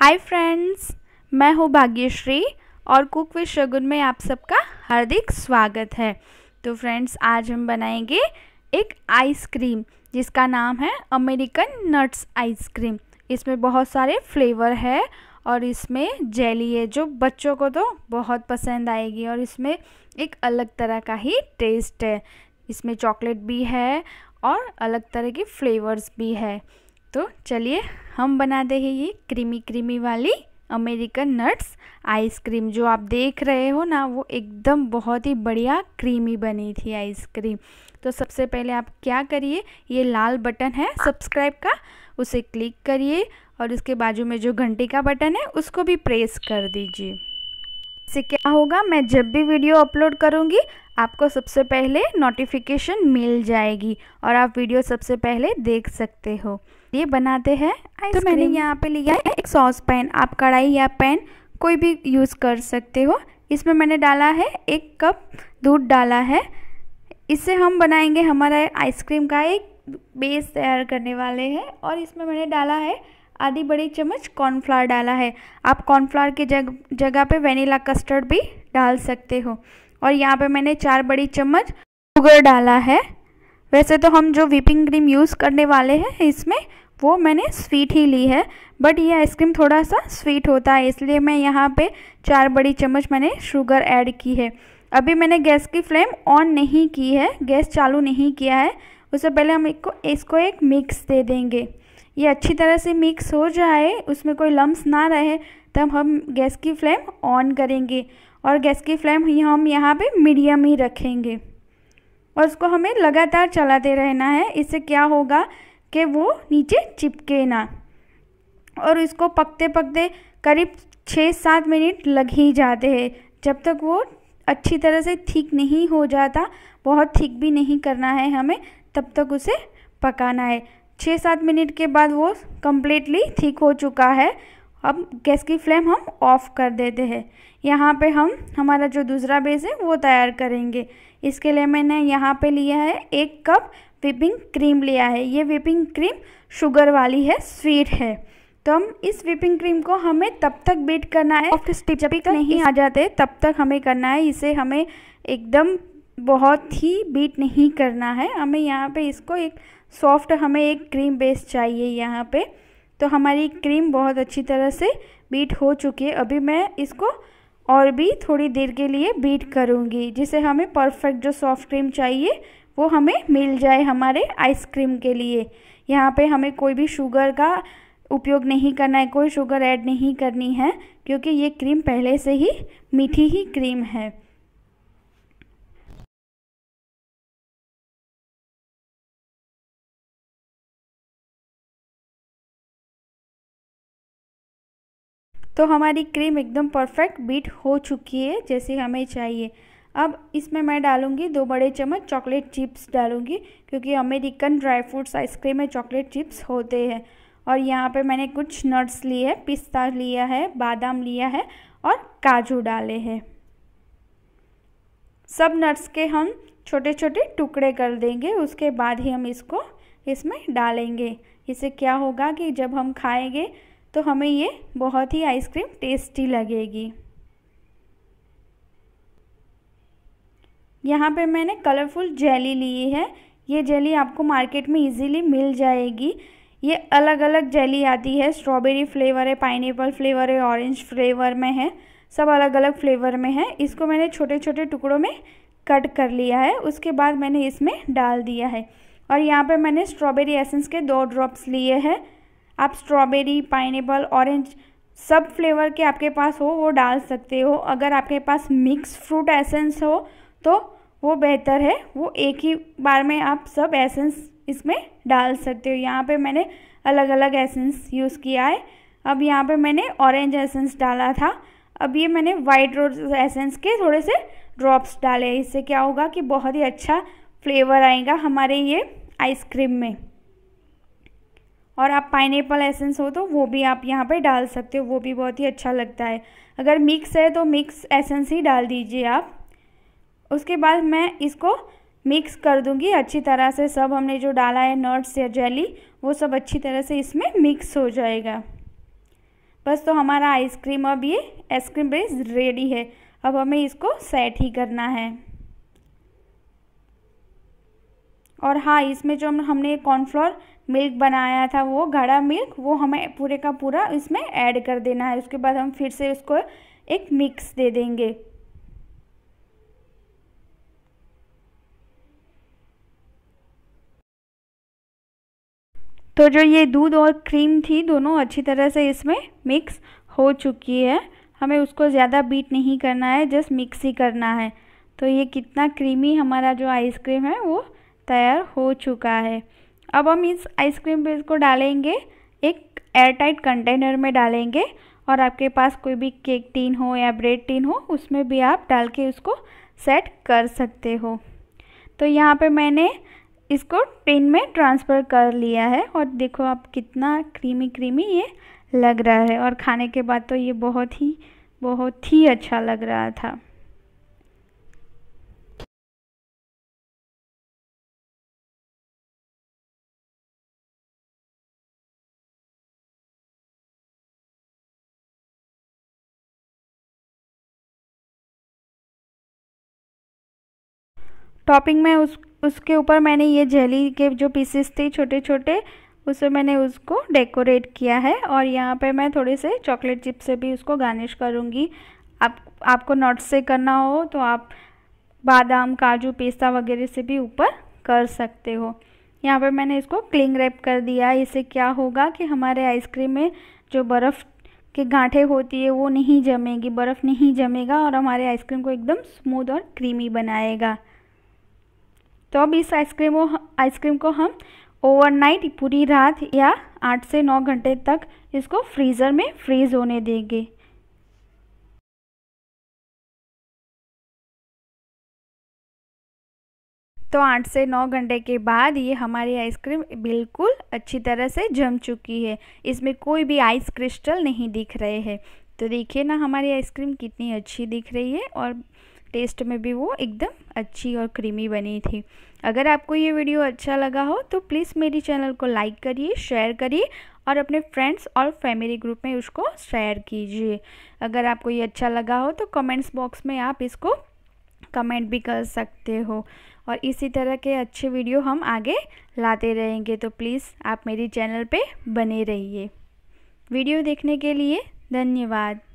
hi friends मैं हूँ भाग्यश्री और कुक विद शगुन में आप सबका हार्दिक स्वागत है तो फ्रेंड्स आज हम बनाएंगे एक आइसक्रीम जिसका नाम है अमेरिकन नट्स आइसक्रीम इसमें बहुत सारे फ्लेवर है और इसमें जेली है जो बच्चों को तो बहुत पसंद आएगी और इसमें एक अलग तरह का ही टेस्ट है इसमें चॉकलेट भी है और अलग तरह के फ्लेवर्स भी है तो चलिए हम बनाते हैं ये क्रीमी क्रीमी वाली अमेरिकन नट्स आइसक्रीम जो आप देख रहे हो ना वो एकदम बहुत ही बढ़िया क्रीमी बनी थी आइसक्रीम तो सबसे पहले आप क्या करिए ये लाल बटन है सब्सक्राइब का उसे क्लिक करिए और उसके बाजू में जो घंटी का बटन है उसको भी प्रेस कर दीजिए इससे क्या होगा मैं जब भी वीडियो अपलोड करूँगी आपको सबसे पहले नोटिफिकेशन मिल जाएगी और आप वीडियो सबसे पहले देख सकते हो ये बनाते हैं तो मैंने यहाँ पे लिया है एक सॉस पैन आप कढ़ाई या पैन कोई भी यूज़ कर सकते हो इसमें मैंने डाला है एक कप दूध डाला है इससे हम बनाएंगे हमारा आइसक्रीम का एक बेस तैयार करने वाले हैं और इसमें मैंने डाला है आधी बड़ी चम्मच कॉर्नफ्लावर डाला है आप कॉर्नफ्लावर के जग जगह पे वेनीला कस्टर्ड भी डाल सकते हो और यहाँ पे मैंने चार बड़ी चम्मच शुगर डाला है वैसे तो हम जो व्हीपिंग क्रीम यूज़ करने वाले हैं इसमें वो मैंने स्वीट ही ली है बट ये आइसक्रीम थोड़ा सा स्वीट होता है इसलिए मैं यहाँ पे चार बड़ी चम्मच मैंने शुगर ऐड की है अभी मैंने गैस की फ्लेम ऑन नहीं की है गैस चालू नहीं किया है उससे पहले हम इसको इसको एक मिक्स दे देंगे ये अच्छी तरह से मिक्स हो जाए उसमें कोई लम्स ना रहे तब हम गैस की फ्लेम ऑन करेंगे और गैस की फ्लेम हम यहाँ पे मीडियम ही रखेंगे और उसको हमें लगातार चलाते रहना है इससे क्या होगा कि वो नीचे चिपके ना और इसको पकते पकते करीब छः सात मिनट लग ही जाते हैं जब तक वो अच्छी तरह से ठीक नहीं हो जाता बहुत ठीक भी नहीं करना है हमें तब तक उसे पकाना है छः सात मिनट के बाद वो कम्प्लीटली ठीक हो चुका है अब गैस की फ्लेम हम ऑफ़ कर देते हैं यहाँ पे हम हमारा जो दूसरा बेस है वो तैयार करेंगे इसके लिए मैंने यहाँ पे लिया है एक कप विपिंग क्रीम लिया है ये विपिंग क्रीम शुगर वाली है स्वीट है तो हम इस विपिंग क्रीम को हमें तब तक बीट करना है स्टिप जब तक नहीं आ जाते तब तक हमें करना है इसे हमें एकदम बहुत ही बीट नहीं करना है हमें यहाँ पे इसको एक सॉफ्ट हमें एक क्रीम बेस चाहिए यहाँ पे तो हमारी क्रीम बहुत अच्छी तरह से बीट हो चुकी है अभी मैं इसको और भी थोड़ी देर के लिए बीट करूँगी जिसे हमें परफेक्ट जो सॉफ्ट क्रीम चाहिए वो हमें मिल जाए हमारे आइसक्रीम के लिए यहाँ पे हमें कोई भी शुगर का उपयोग नहीं करना है कोई शुगर ऐड नहीं करनी है क्योंकि ये क्रीम पहले से ही मीठी ही क्रीम है तो हमारी क्रीम एकदम परफेक्ट बीट हो चुकी है जैसे हमें चाहिए अब इसमें मैं डालूंगी दो बड़े चम्मच चॉकलेट चिप्स डालूँगी क्योंकि अमेरिकन ड्राई फ्रूट्स आइसक्रीम में चॉकलेट चिप्स होते हैं और यहाँ पे मैंने कुछ नट्स लिए हैं पिस्ता लिया है बादाम लिया है और काजू डाले हैं सब नट्स के हम छोटे छोटे टुकड़े कर देंगे उसके बाद ही हम इसको इसमें डालेंगे इससे क्या होगा कि जब हम खाएंगे तो हमें ये बहुत ही आइसक्रीम टेस्टी लगेगी यहाँ पे मैंने कलरफुल जेली ली है ये जेली आपको मार्केट में इजीली मिल जाएगी ये अलग अलग जेली आती है स्ट्रॉबेरी फ्लेवर है पाइनएपल फ्लेवर है ऑरेंज फ्लेवर में है सब अलग अलग फ्लेवर में है इसको मैंने छोटे छोटे टुकड़ों में कट कर लिया है उसके बाद मैंने इसमें डाल दिया है और यहाँ पर मैंने स्ट्रॉबेरी एसेंस के दो ड्रॉप्स लिए हैं आप स्ट्रॉबेरी पाइनएपल ऑरेंज सब फ्लेवर के आपके पास हो वो डाल सकते हो अगर आपके पास मिक्स फ्रूट एसेंस हो तो वो बेहतर है वो एक ही बार में आप सब एसेंस इसमें डाल सकते हो यहाँ पे मैंने अलग अलग एसेंस यूज़ किया है अब यहाँ पे मैंने ऑरेंज एसेंस डाला था अब ये मैंने वाइट रोज एसेंस के थोड़े से ड्रॉप्स डाले इससे क्या होगा कि बहुत ही अच्छा फ्लेवर आएगा हमारे ये आइसक्रीम में और आप पाइन एसेंस हो तो वो भी आप यहाँ पे डाल सकते हो वो भी बहुत ही अच्छा लगता है अगर मिक्स है तो मिक्स एसेंस ही डाल दीजिए आप उसके बाद मैं इसको मिक्स कर दूंगी अच्छी तरह से सब हमने जो डाला है नट्स या जेली वो सब अच्छी तरह से इसमें मिक्स हो जाएगा बस तो हमारा आइसक्रीम अब ये आइसक्रीम बेस रेडी है अब हमें इसको सेट ही करना है और हाँ इसमें जो हमने कॉर्नफ्लोर मिल्क बनाया था वो गाढ़ा मिल्क वो हमें पूरे का पूरा इसमें ऐड कर देना है उसके बाद हम फिर से उसको एक मिक्स दे देंगे तो जो ये दूध और क्रीम थी दोनों अच्छी तरह से इसमें मिक्स हो चुकी है हमें उसको ज़्यादा बीट नहीं करना है जस्ट मिक्स ही करना है तो ये कितना क्रीमी हमारा जो आइसक्रीम है वो तैयार हो चुका है अब हम इस आइसक्रीम पे इसको डालेंगे एक एयरटाइट कंटेनर में डालेंगे और आपके पास कोई भी केक टीन हो या ब्रेड टीन हो उसमें भी आप डाल के उसको सेट कर सकते हो तो यहाँ पे मैंने इसको पेन में ट्रांसफ़र कर लिया है और देखो आप कितना क्रीमी क्रीमी ये लग रहा है और खाने के बाद तो ये बहुत ही बहुत ही अच्छा लग रहा था टॉपिंग में उस उसके ऊपर मैंने ये जेली के जो पीसेस थे छोटे छोटे उसे मैंने उसको डेकोरेट किया है और यहाँ पे मैं थोड़े से चॉकलेट चिप से भी उसको गार्निश करूँगी आप आपको नट्स से करना हो तो आप बादाम काजू पिस्ता वगैरह से भी ऊपर कर सकते हो यहाँ पर मैंने इसको क्लिंग रैप कर दिया इससे क्या होगा कि हमारे आइसक्रीम में जो बर्फ़ के गांठे होती है वो नहीं जमेगी बर्फ़ नहीं जमेगा और हमारे आइसक्रीम को एकदम स्मूथ और क्रीमी बनाएगा तो अब इस आइसक्रीम को आइसक्रीम को हम ओवरनाइट पूरी रात या आठ से नौ घंटे तक इसको फ्रीज़र में फ्रीज़ होने देंगे तो आठ से नौ घंटे के बाद ये हमारी आइसक्रीम बिल्कुल अच्छी तरह से जम चुकी है इसमें कोई भी आइस क्रिस्टल नहीं दिख रहे हैं तो देखिए ना हमारी आइसक्रीम कितनी अच्छी दिख रही है और टेस्ट में भी वो एकदम अच्छी और क्रीमी बनी थी अगर आपको ये वीडियो अच्छा लगा हो तो प्लीज़ मेरी चैनल को लाइक करिए शेयर करिए और अपने फ्रेंड्स और फैमिली ग्रुप में उसको शेयर कीजिए अगर आपको ये अच्छा लगा हो तो कमेंट्स बॉक्स में आप इसको कमेंट भी कर सकते हो और इसी तरह के अच्छे वीडियो हम आगे लाते रहेंगे तो प्लीज़ आप मेरी चैनल पर बने रहिए वीडियो देखने के लिए धन्यवाद